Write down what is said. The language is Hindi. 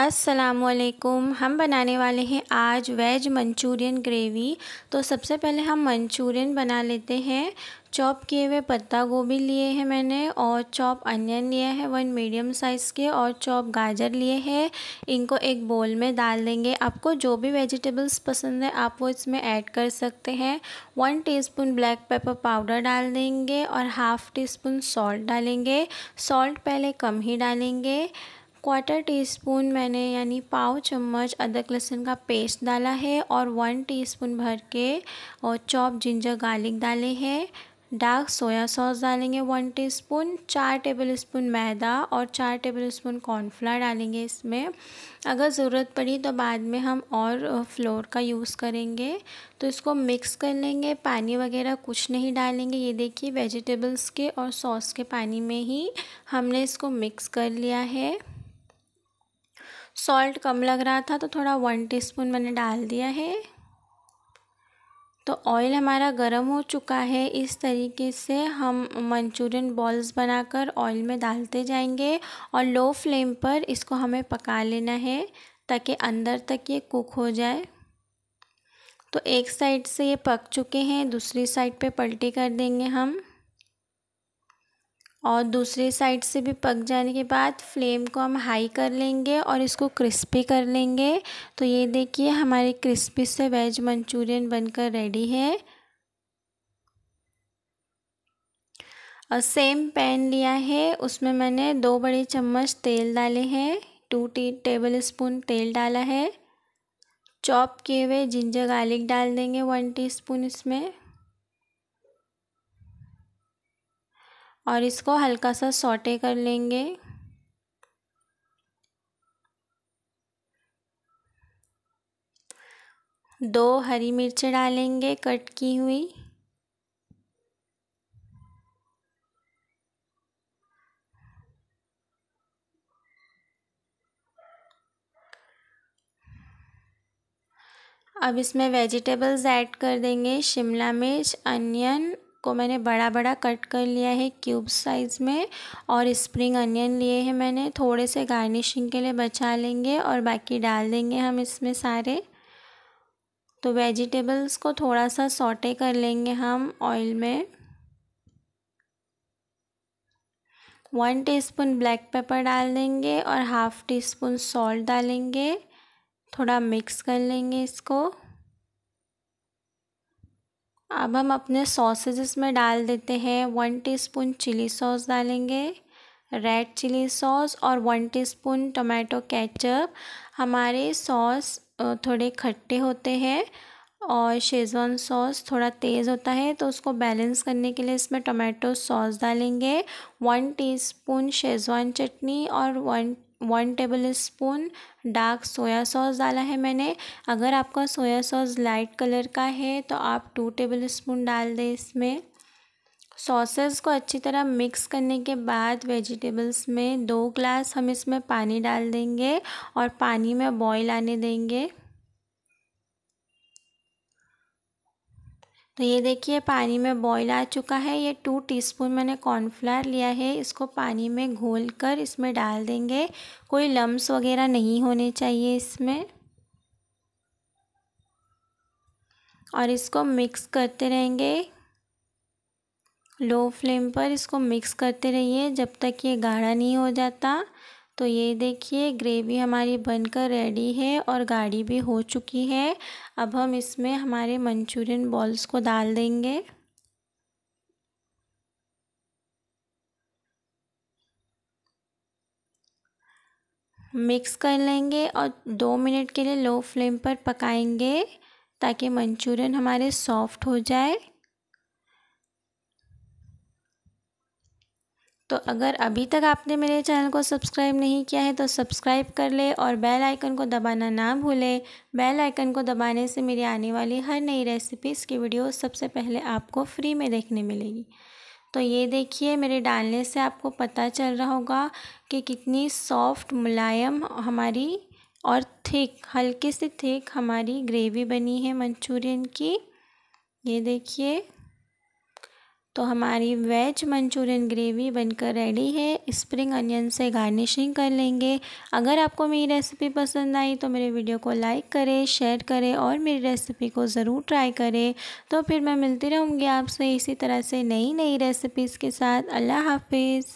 असलकुम हम बनाने वाले हैं आज वेज मंचूरियन ग्रेवी तो सबसे पहले हम मंचूरियन बना लेते हैं चॉप किए हुए पत्ता गोभी लिए हैं मैंने और चॉप अनियन लिया है वन मीडियम साइज़ के और चॉप गाजर लिए हैं इनको एक बोल में डाल देंगे आपको जो भी वेजिटेबल्स पसंद है आप वो इसमें ऐड कर सकते हैं one teaspoon black pepper powder डाल देंगे और हाफ़ टी स्पून सॉल्ट डालेंगे सॉल्ट पहले कम ही डालेंगे क्वार्टर टी स्पून मैंने यानी पाव चम्मच अदरक लहसुन का पेस्ट डाला है और वन टीस्पून भर के और चॉप जिंजर गार्लिक डाले हैं डार्क सोया सॉस डालेंगे वन टीस्पून चार टेबल स्पून मैदा और चार टेबल स्पून कॉर्नफ्लावर डालेंगे इसमें अगर ज़रूरत पड़ी तो बाद में हम और फ्लोर का यूज़ करेंगे तो इसको मिक्स कर लेंगे पानी वगैरह कुछ नहीं डालेंगे ये देखिए वेजिटेबल्स के और सॉस के पानी में ही हमने इसको मिक्स कर लिया है सॉल्ट कम लग रहा था तो थोड़ा वन टीस्पून मैंने डाल दिया है तो ऑयल हमारा गर्म हो चुका है इस तरीके से हम मंचूरियन बॉल्स बनाकर ऑयल में डालते जाएंगे और लो फ्लेम पर इसको हमें पका लेना है ताकि अंदर तक ये कुक हो जाए तो एक साइड से ये पक चुके हैं दूसरी साइड पे पलटी कर देंगे हम और दूसरी साइड से भी पक जाने के बाद फ्लेम को हम हाई कर लेंगे और इसको क्रिस्पी कर लेंगे तो ये देखिए हमारे क्रिस्पी से वेज मंचूरियन बनकर रेडी है और सेम पैन लिया है उसमें मैंने दो बड़े चम्मच तेल डाले हैं टू टी टेबल स्पून तेल डाला है चॉप किए हुए जिंजर गार्लिक डाल देंगे वन टीस्पून इसमें और इसको हल्का सा सोटे कर लेंगे दो हरी मिर्च डालेंगे कट की हुई अब इसमें वेजिटेबल्स ऐड कर देंगे शिमला मिर्च अनियन को मैंने बड़ा बड़ा कट कर लिया है क्यूब साइज़ में और स्प्रिंग अनियन लिए हैं मैंने थोड़े से गार्निशिंग के लिए बचा लेंगे और बाकी डाल देंगे हम इसमें सारे तो वेजिटेबल्स को थोड़ा सा सॉटे कर लेंगे हम ऑयल में वन टीस्पून ब्लैक पेपर डाल देंगे और हाफ़ टी स्पून सॉल्ट डालेंगे थोड़ा मिक्स कर लेंगे इसको अब हम अपने सॉसेज में डाल देते हैं वन टीस्पून चिली सॉस डालेंगे रेड चिली सॉस और वन टीस्पून टोमेटो केचप हमारे सॉस थोड़े खट्टे होते हैं और शेजवान सॉस थोड़ा तेज़ होता है तो उसको बैलेंस करने के लिए इसमें टोमेटो सॉस डालेंगे वन टीस्पून शेजवान चटनी और one one tablespoon dark soya sauce डाला है मैंने अगर आपका सोया सॉस लाइट कलर का है तो आप टू टेबल स्पून डाल दें इसमें सॉसेस को अच्छी तरह मिक्स करने के बाद वेजिटेबल्स में दो ग्लास हम इसमें पानी डाल देंगे और पानी में बॉईल आने देंगे तो ये देखिए पानी में बॉईल आ चुका है ये टू टीस्पून मैंने कॉर्नफ्लावर लिया है इसको पानी में घोल कर इसमें डाल देंगे कोई लम्स वगैरह नहीं होने चाहिए इसमें और इसको मिक्स करते रहेंगे लो फ्लेम पर इसको मिक्स करते रहिए जब तक ये गाढ़ा नहीं हो जाता तो ये देखिए ग्रेवी हमारी बनकर रेडी है और गाढ़ी भी हो चुकी है अब हम इसमें हमारे मंचूरियन बॉल्स को डाल देंगे मिक्स कर लेंगे और दो मिनट के लिए लो फ्लेम पर पकाएंगे ताकि मंचूरियन हमारे सॉफ्ट हो जाए तो अगर अभी तक आपने मेरे चैनल को सब्सक्राइब नहीं किया है तो सब्सक्राइब कर ले और बेल आइकन को दबाना ना भूले बेल आइकन को दबाने से मेरी आने वाली हर नई रेसिपीज़ की वीडियो सबसे पहले आपको फ्री में देखने मिलेगी तो ये देखिए मेरे डालने से आपको पता चल रहा होगा कि कितनी सॉफ्ट मुलायम हमारी और थिक हल्की से थिक हमारी ग्रेवी बनी है मंचूरियन की ये देखिए तो हमारी वेज मंचूरियन ग्रेवी बनकर रेडी है स्प्रिंग अनियन से गार्निशिंग कर लेंगे अगर आपको मेरी रेसिपी पसंद आई तो मेरे वीडियो को लाइक करें शेयर करें और मेरी रेसिपी को ज़रूर ट्राई करें तो फिर मैं मिलती रहूँगी आपसे इसी तरह से नई नई रेसिपीज़ के साथ अल्लाह हाफिज़